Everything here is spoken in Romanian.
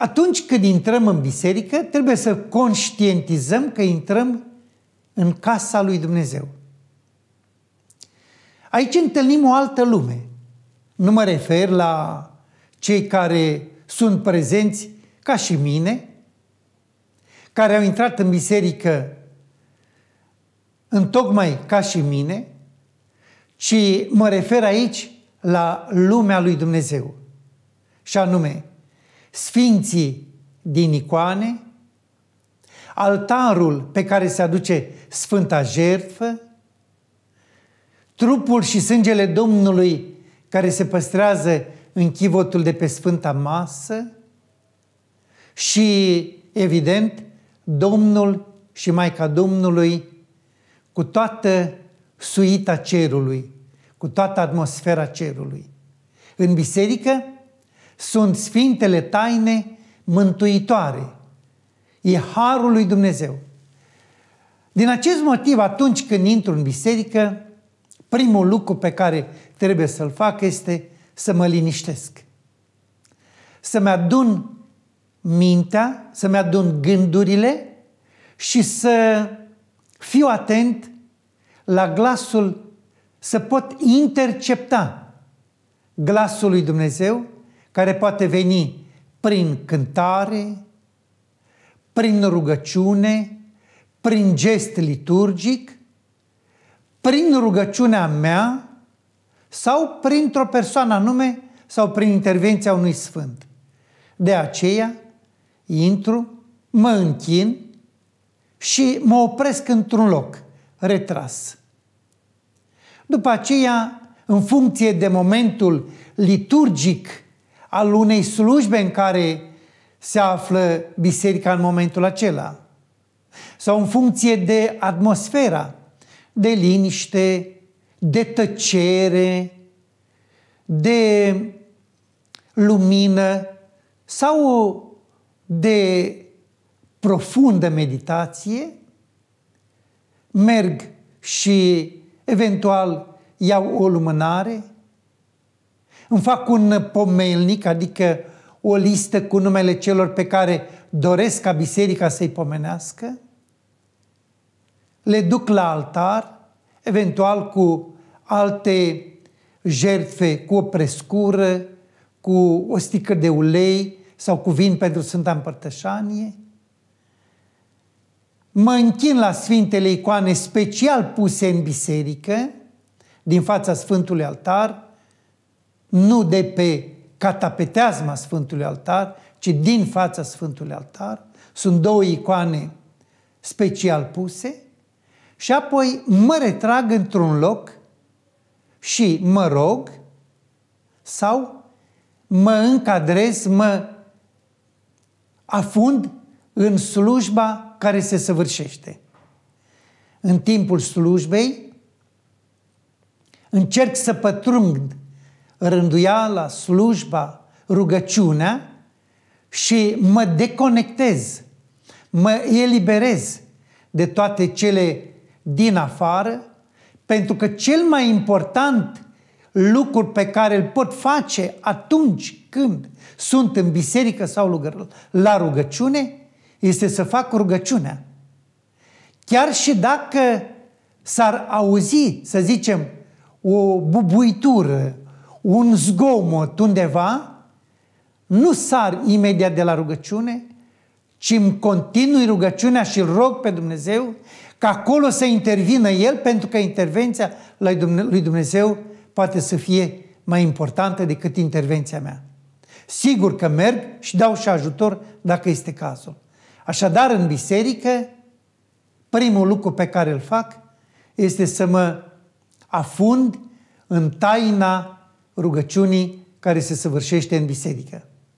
Atunci când intrăm în biserică, trebuie să conștientizăm că intrăm în casa lui Dumnezeu. Aici întâlnim o altă lume. Nu mă refer la cei care sunt prezenți ca și mine, care au intrat în biserică în tocmai ca și mine, ci mă refer aici la lumea lui Dumnezeu. Și anume, sfinții din icoane, altarul pe care se aduce Sfânta Jertfă, trupul și sângele Domnului care se păstrează în chivotul de pe Sfânta Masă și, evident, Domnul și Maica Domnului cu toată suita cerului, cu toată atmosfera cerului. În biserică sunt sfintele taine mântuitoare. E harul lui Dumnezeu. Din acest motiv, atunci când intru în biserică, primul lucru pe care trebuie să-l fac este să mă liniștesc. Să-mi adun mintea, să-mi adun gândurile și să fiu atent la glasul, să pot intercepta glasul lui Dumnezeu care poate veni prin cântare, prin rugăciune, prin gest liturgic, prin rugăciunea mea sau printr-o persoană anume sau prin intervenția unui sfânt. De aceea intru, mă închin și mă opresc într-un loc retras. După aceea, în funcție de momentul liturgic al unei slujbe în care se află biserica în momentul acela. Sau în funcție de atmosfera, de liniște, de tăcere, de lumină sau de profundă meditație, merg și eventual iau o lumânare îmi fac un pomelnic, adică o listă cu numele celor pe care doresc ca biserica să-i pomenească. Le duc la altar, eventual cu alte jertfe, cu o prescură, cu o sticlă de ulei sau cu vin pentru Sfânta Împărtășanie. Mă închin la Sfintele icoane special puse în biserică, din fața Sfântului Altar, nu de pe catapeteazma Sfântului Altar, ci din fața Sfântului Altar. Sunt două icoane special puse și apoi mă retrag într-un loc și mă rog sau mă încadrez, mă afund în slujba care se săvârșește. În timpul slujbei încerc să pătrund rânduiala, slujba, rugăciunea și mă deconectez, mă eliberez de toate cele din afară, pentru că cel mai important lucru pe care îl pot face atunci când sunt în biserică sau la rugăciune este să fac rugăciunea. Chiar și dacă s-ar auzi, să zicem, o bubuitură un zgomot undeva, nu sar imediat de la rugăciune, ci îmi continui rugăciunea și rog pe Dumnezeu ca acolo să intervină El, pentru că intervenția lui Dumnezeu poate să fie mai importantă decât intervenția mea. Sigur că merg și dau și ajutor dacă este cazul. Așadar, în biserică, primul lucru pe care îl fac este să mă afund în taina rugăciunii care se săvârșește în biserică.